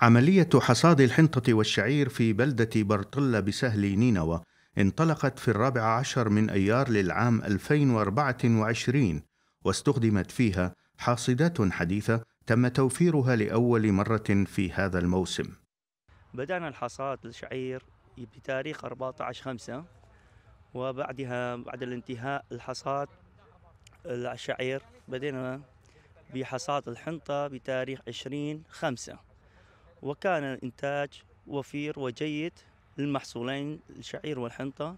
عملية حصاد الحنطة والشعير في بلدة برطلة بسهل نينوى انطلقت في الرابع عشر من أيار للعام 2024 واستخدمت فيها حاصدات حديثة تم توفيرها لأول مرة في هذا الموسم بدأنا الحصاد للشعير بتاريخ 14 5 وبعدها بعد الانتهاء الحصاد الشعير بدينا بحصاد الحنطة بتاريخ 20 5 وكان الإنتاج وفير وجيد للمحصولين الشعير والحنطة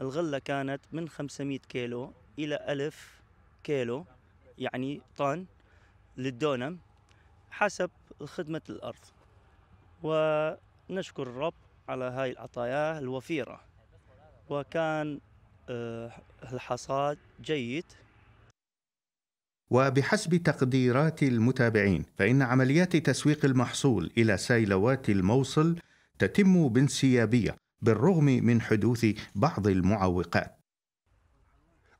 الغلة كانت من 500 كيلو إلى 1000 كيلو يعني طن للدونم حسب خدمة الأرض ونشكر الرب على هاي العطايا الوفيرة وكان آه، الحصاد جيد وبحسب تقديرات المتابعين فإن عمليات تسويق المحصول إلى سيلوات الموصل تتم بانسيابية بالرغم من حدوث بعض المعوقات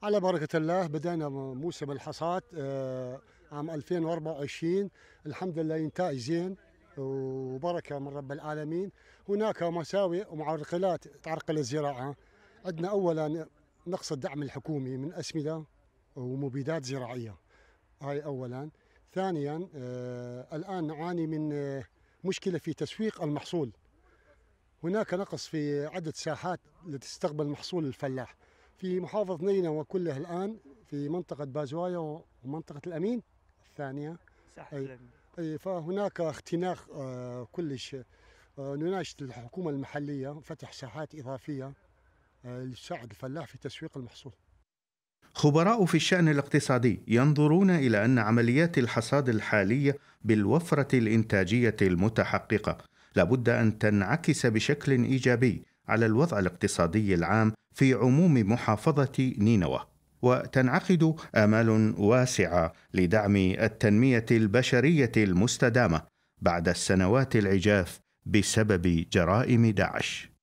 على بركة الله بدأنا موسم الحصاد آه، عام 2024 الحمد لله ينتاج زين وبركة من رب العالمين هناك مساوئ ومعرقلات تعرقل الزراعة عندنا أولا نقص الدعم الحكومي من أسمدة ومبيدات زراعية هاي أولا ثانيا آه، الآن نعاني من آه، مشكلة في تسويق المحصول هناك نقص في عدد ساحات لتستقبل محصول الفلاح في محافظة نينة وكلها الآن في منطقة بازوايا ومنطقة الأمين الثانية ساحة أي الأمين أي فهناك اختناق آه، كلش نناشد الحكومة المحلية فتح ساحات إضافية لتساعد الفلاح في تسويق المحصول خبراء في الشأن الاقتصادي ينظرون إلى أن عمليات الحصاد الحالية بالوفرة الإنتاجية المتحققة لابد أن تنعكس بشكل إيجابي على الوضع الاقتصادي العام في عموم محافظة نينوى وتنعقد آمال واسعة لدعم التنمية البشرية المستدامة بعد السنوات العجاف بسبب جرائم داعش